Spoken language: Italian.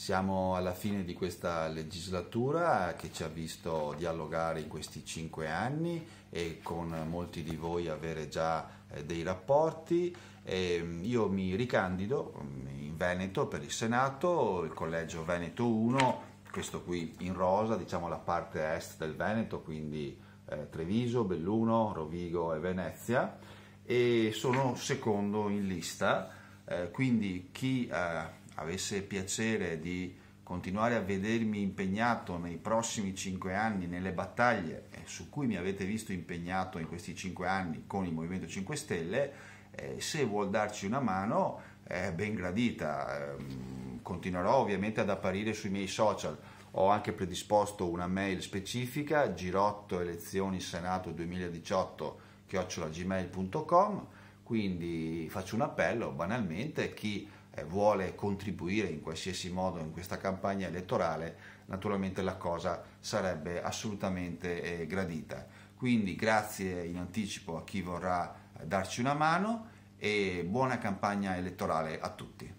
Siamo alla fine di questa legislatura che ci ha visto dialogare in questi cinque anni e con molti di voi avere già eh, dei rapporti. Ehm, io mi ricandido mm, in Veneto per il Senato, il collegio Veneto 1, questo qui in rosa, diciamo la parte est del Veneto, quindi eh, Treviso, Belluno, Rovigo e Venezia e sono secondo in lista, eh, quindi chi avesse piacere di continuare a vedermi impegnato nei prossimi cinque anni nelle battaglie eh, su cui mi avete visto impegnato in questi cinque anni con il Movimento 5 Stelle, eh, se vuol darci una mano è eh, ben gradita. Ehm, continuerò ovviamente ad apparire sui miei social. Ho anche predisposto una mail specifica girotto elezioni senato 2018 gmail.com, quindi faccio un appello banalmente a chi eh, vuole contribuire in qualsiasi modo in questa campagna elettorale, naturalmente la cosa sarebbe assolutamente eh, gradita. Quindi grazie in anticipo a chi vorrà eh, darci una mano e buona campagna elettorale a tutti.